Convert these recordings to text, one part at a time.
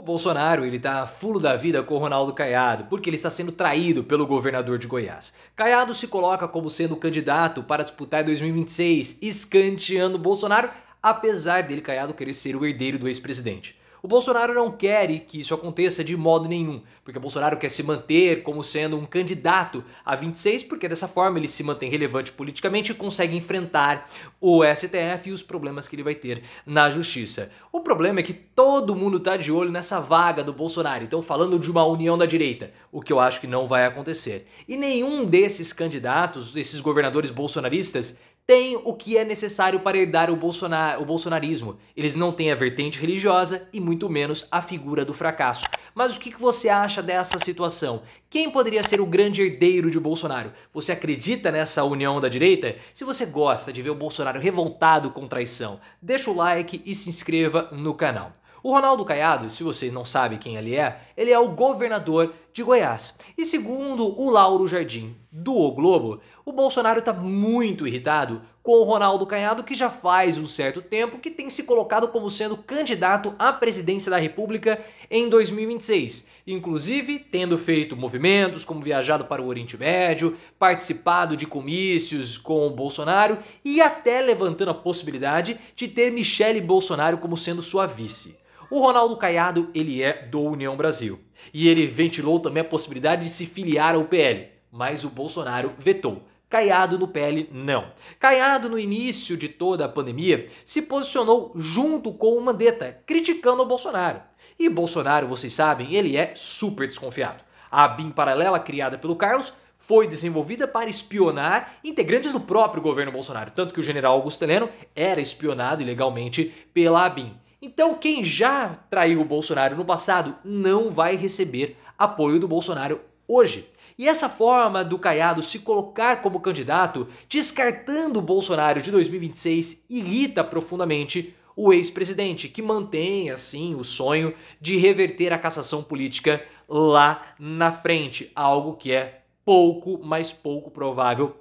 O Bolsonaro ele tá fulo da vida com o Ronaldo Caiado, porque ele está sendo traído pelo governador de Goiás. Caiado se coloca como sendo candidato para disputar 2026, escanteando Bolsonaro, apesar dele Caiado querer ser o herdeiro do ex-presidente. O Bolsonaro não quer que isso aconteça de modo nenhum, porque o Bolsonaro quer se manter como sendo um candidato a 26, porque dessa forma ele se mantém relevante politicamente e consegue enfrentar o STF e os problemas que ele vai ter na justiça. O problema é que todo mundo está de olho nessa vaga do Bolsonaro, então falando de uma união da direita, o que eu acho que não vai acontecer. E nenhum desses candidatos, desses governadores bolsonaristas, têm o que é necessário para herdar o, Bolsonar, o bolsonarismo. Eles não têm a vertente religiosa e muito menos a figura do fracasso. Mas o que você acha dessa situação? Quem poderia ser o grande herdeiro de Bolsonaro? Você acredita nessa união da direita? Se você gosta de ver o Bolsonaro revoltado com traição, deixa o like e se inscreva no canal. O Ronaldo Caiado, se você não sabe quem ele é, ele é o governador de Goiás. E segundo o Lauro Jardim, do O Globo, o Bolsonaro está muito irritado com o Ronaldo Caiado, que já faz um certo tempo que tem se colocado como sendo candidato à presidência da República em 2026, inclusive tendo feito movimentos como viajado para o Oriente Médio, participado de comícios com o Bolsonaro e até levantando a possibilidade de ter Michele Bolsonaro como sendo sua vice. O Ronaldo Caiado, ele é do União Brasil. E ele ventilou também a possibilidade de se filiar ao PL, mas o Bolsonaro vetou. Caiado no PL não. Caiado, no início de toda a pandemia, se posicionou junto com o Mandetta, criticando o Bolsonaro. E Bolsonaro, vocês sabem, ele é super desconfiado. A BIM paralela criada pelo Carlos foi desenvolvida para espionar integrantes do próprio governo Bolsonaro, tanto que o general Augusto Heleno era espionado ilegalmente pela ABIN. Então, quem já traiu o Bolsonaro no passado não vai receber apoio do Bolsonaro hoje. E essa forma do Caiado se colocar como candidato, descartando o Bolsonaro de 2026, irrita profundamente o ex-presidente, que mantém assim o sonho de reverter a cassação política lá na frente, algo que é pouco, mas pouco provável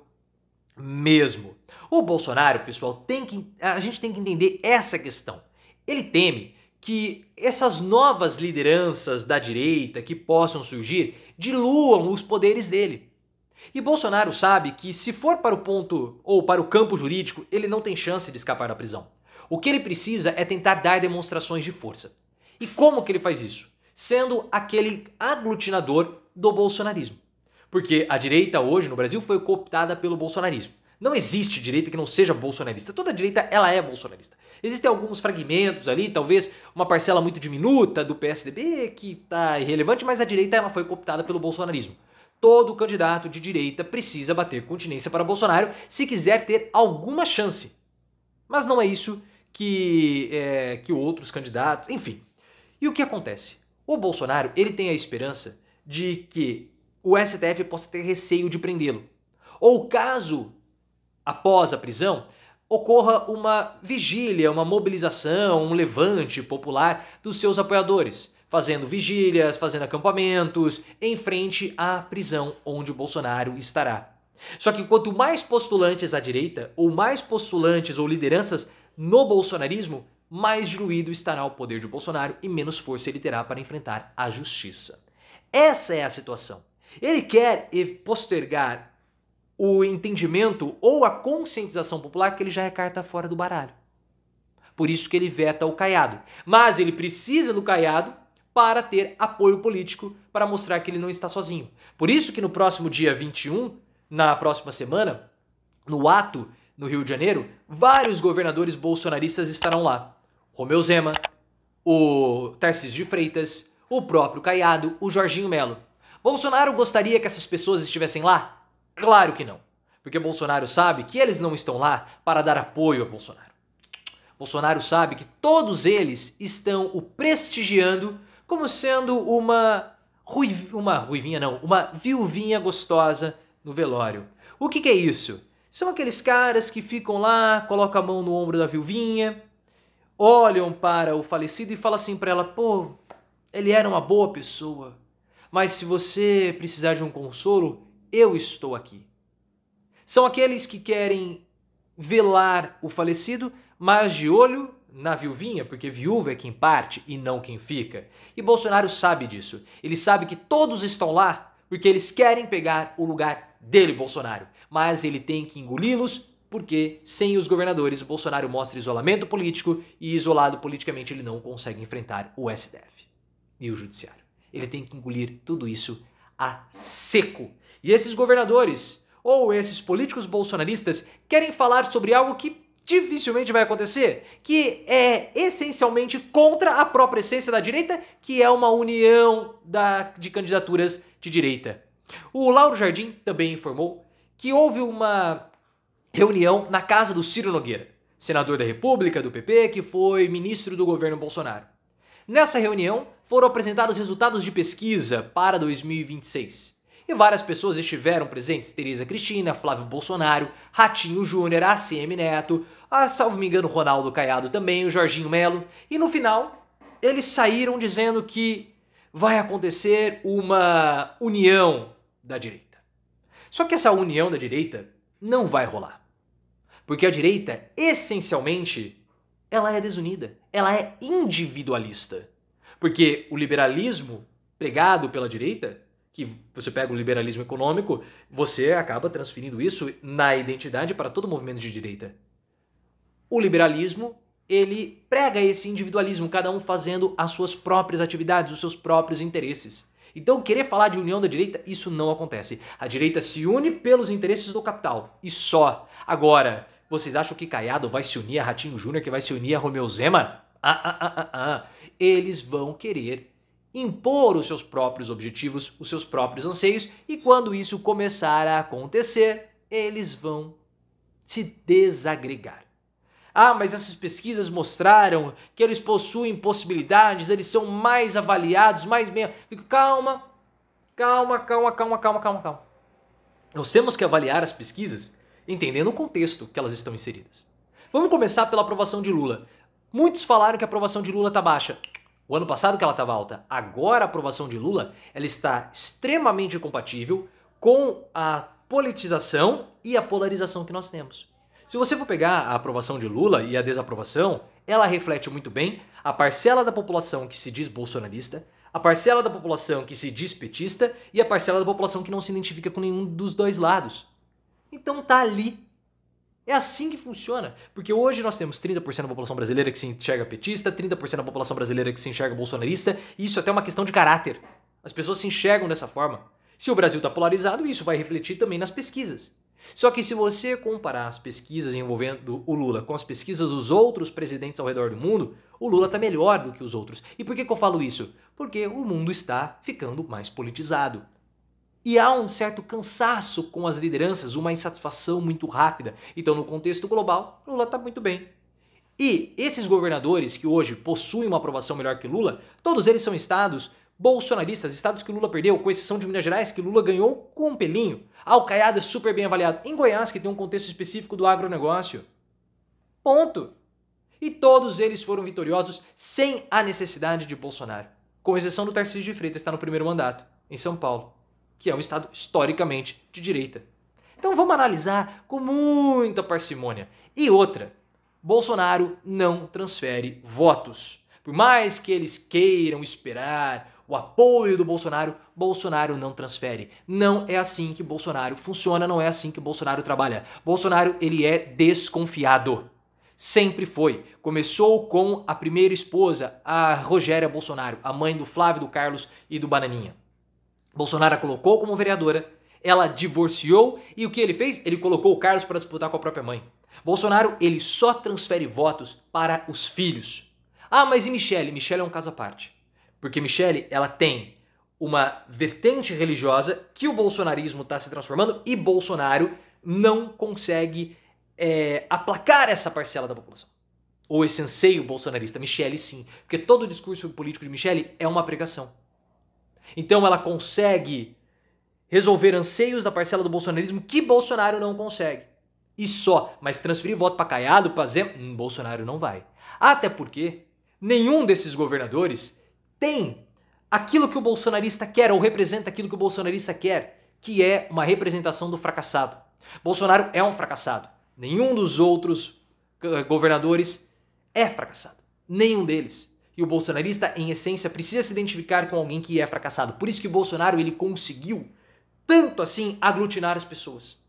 mesmo. O Bolsonaro, pessoal, tem que a gente tem que entender essa questão. Ele teme que essas novas lideranças da direita que possam surgir diluam os poderes dele. E Bolsonaro sabe que se for para o ponto ou para o campo jurídico, ele não tem chance de escapar da prisão. O que ele precisa é tentar dar demonstrações de força. E como que ele faz isso? Sendo aquele aglutinador do bolsonarismo. Porque a direita hoje no Brasil foi cooptada pelo bolsonarismo. Não existe direita que não seja bolsonarista. Toda direita ela é bolsonarista. Existem alguns fragmentos ali, talvez uma parcela muito diminuta do PSDB que está irrelevante, mas a direita ela foi cooptada pelo bolsonarismo. Todo candidato de direita precisa bater continência para Bolsonaro se quiser ter alguma chance. Mas não é isso que, é, que outros candidatos. Enfim. E o que acontece? O Bolsonaro ele tem a esperança de que o STF possa ter receio de prendê-lo. Ou caso, após a prisão, ocorra uma vigília, uma mobilização, um levante popular dos seus apoiadores, fazendo vigílias, fazendo acampamentos em frente à prisão onde o Bolsonaro estará. Só que quanto mais postulantes à direita, ou mais postulantes ou lideranças no bolsonarismo, mais diluído estará o poder de Bolsonaro e menos força ele terá para enfrentar a justiça. Essa é a situação. Ele quer postergar o entendimento ou a conscientização popular que ele já é carta fora do baralho. Por isso que ele veta o caiado. Mas ele precisa do caiado para ter apoio político para mostrar que ele não está sozinho. Por isso que no próximo dia 21, na próxima semana, no ato no Rio de Janeiro, vários governadores bolsonaristas estarão lá. Romeu Zema, o Tarcísio de Freitas, o próprio Caiado, o Jorginho Melo. Bolsonaro gostaria que essas pessoas estivessem lá? Claro que não. Porque Bolsonaro sabe que eles não estão lá para dar apoio a Bolsonaro. Bolsonaro sabe que todos eles estão o prestigiando como sendo uma ruiv... uma ruivinha não, uma viuvinha gostosa no velório. O que, que é isso? São aqueles caras que ficam lá, colocam a mão no ombro da viuvinha, olham para o falecido e falam assim para ela: "Pô, ele era uma boa pessoa, mas se você precisar de um consolo, eu estou aqui. São aqueles que querem velar o falecido, mas de olho na viuvinha, porque viúva é quem parte e não quem fica. E Bolsonaro sabe disso. Ele sabe que todos estão lá porque eles querem pegar o lugar dele, Bolsonaro. Mas ele tem que engoli-los porque sem os governadores Bolsonaro mostra isolamento político e isolado politicamente ele não consegue enfrentar o STF e o judiciário. Ele tem que engolir tudo isso a seco. E esses governadores ou esses políticos bolsonaristas querem falar sobre algo que dificilmente vai acontecer, que é essencialmente contra a própria essência da direita, que é uma união da, de candidaturas de direita. O Lauro Jardim também informou que houve uma reunião na casa do Ciro Nogueira, senador da República do PP, que foi ministro do governo Bolsonaro. Nessa reunião foram apresentados resultados de pesquisa para 2026 e várias pessoas estiveram presentes: Tereza Cristina, Flávio Bolsonaro, Ratinho Júnior, ACM Neto, a, salvo me engano, Ronaldo Caiado também, o Jorginho Melo. E no final, eles saíram dizendo que vai acontecer uma união da direita. Só que essa união da direita não vai rolar. Porque a direita, essencialmente, ela é desunida, ela é individualista. Porque o liberalismo pregado pela direita que você pega o liberalismo econômico, você acaba transferindo isso na identidade para todo movimento de direita. O liberalismo, ele prega esse individualismo, cada um fazendo as suas próprias atividades, os seus próprios interesses. Então, querer falar de união da direita, isso não acontece. A direita se une pelos interesses do capital e só. Agora, vocês acham que Caiado vai se unir a Ratinho Júnior, que vai se unir a Romeu Zema? Ah, ah, ah, ah, ah. Eles vão querer impor os seus próprios objetivos, os seus próprios anseios, e quando isso começar a acontecer, eles vão se desagregar. Ah, mas essas pesquisas mostraram que eles possuem possibilidades, eles são mais avaliados, mais bem. Calma, calma, calma, calma, calma, calma, calma. Nós temos que avaliar as pesquisas entendendo o contexto que elas estão inseridas. Vamos começar pela aprovação de Lula. Muitos falaram que a aprovação de Lula está baixa. O ano passado que ela estava alta, agora a aprovação de Lula, ela está extremamente compatível com a politização e a polarização que nós temos. Se você for pegar a aprovação de Lula e a desaprovação, ela reflete muito bem a parcela da população que se diz bolsonarista, a parcela da população que se diz petista e a parcela da população que não se identifica com nenhum dos dois lados. Então tá ali é assim que funciona. Porque hoje nós temos 30% da população brasileira que se enxerga petista, 30% da população brasileira que se enxerga bolsonarista, e isso é até uma questão de caráter. As pessoas se enxergam dessa forma. Se o Brasil está polarizado, isso vai refletir também nas pesquisas. Só que se você comparar as pesquisas envolvendo o Lula com as pesquisas dos outros presidentes ao redor do mundo, o Lula está melhor do que os outros. E por que, que eu falo isso? Porque o mundo está ficando mais politizado. E há um certo cansaço com as lideranças, uma insatisfação muito rápida. Então, no contexto global, Lula está muito bem. E esses governadores que hoje possuem uma aprovação melhor que Lula, todos eles são estados bolsonaristas, estados que Lula perdeu, com exceção de Minas Gerais, que Lula ganhou com um pelinho. Alcaiada é super bem avaliado. Em Goiás, que tem um contexto específico do agronegócio. Ponto. E todos eles foram vitoriosos sem a necessidade de Bolsonaro, com exceção do Tarcísio de Freitas, está no primeiro mandato, em São Paulo que é um Estado historicamente de direita. Então vamos analisar com muita parcimônia. E outra, Bolsonaro não transfere votos. Por mais que eles queiram esperar o apoio do Bolsonaro, Bolsonaro não transfere. Não é assim que Bolsonaro funciona, não é assim que Bolsonaro trabalha. Bolsonaro, ele é desconfiado. Sempre foi. Começou com a primeira esposa, a Rogéria Bolsonaro, a mãe do Flávio, do Carlos e do Bananinha. Bolsonaro a colocou como vereadora, ela divorciou e o que ele fez? Ele colocou o Carlos para disputar com a própria mãe. Bolsonaro, ele só transfere votos para os filhos. Ah, mas e Michele? Michele é um caso à parte. Porque Michele, ela tem uma vertente religiosa que o bolsonarismo está se transformando e Bolsonaro não consegue é, aplacar essa parcela da população. Ou esse anseio bolsonarista. Michele, sim. Porque todo o discurso político de Michele é uma pregação. Então ela consegue resolver anseios da parcela do bolsonarismo que Bolsonaro não consegue. E só, mas transferir voto para Caiado, para Zé, hum, Bolsonaro não vai. Até porque nenhum desses governadores tem aquilo que o bolsonarista quer ou representa aquilo que o bolsonarista quer, que é uma representação do fracassado. Bolsonaro é um fracassado. Nenhum dos outros eh, governadores é fracassado. Nenhum deles. E o bolsonarista, em essência, precisa se identificar com alguém que é fracassado. Por isso que o Bolsonaro ele conseguiu tanto assim aglutinar as pessoas.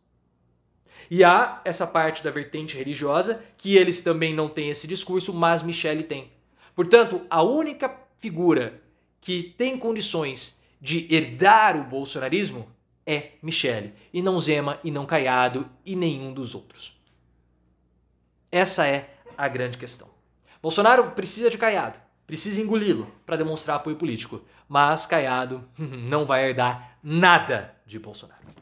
E há essa parte da vertente religiosa que eles também não têm esse discurso, mas Michele tem. Portanto, a única figura que tem condições de herdar o bolsonarismo é Michele, e não Zema, e não Caiado, e nenhum dos outros. Essa é a grande questão. Bolsonaro precisa de Caiado precisa engoli-lo para demonstrar apoio político. Mas Caiado não vai herdar nada de Bolsonaro.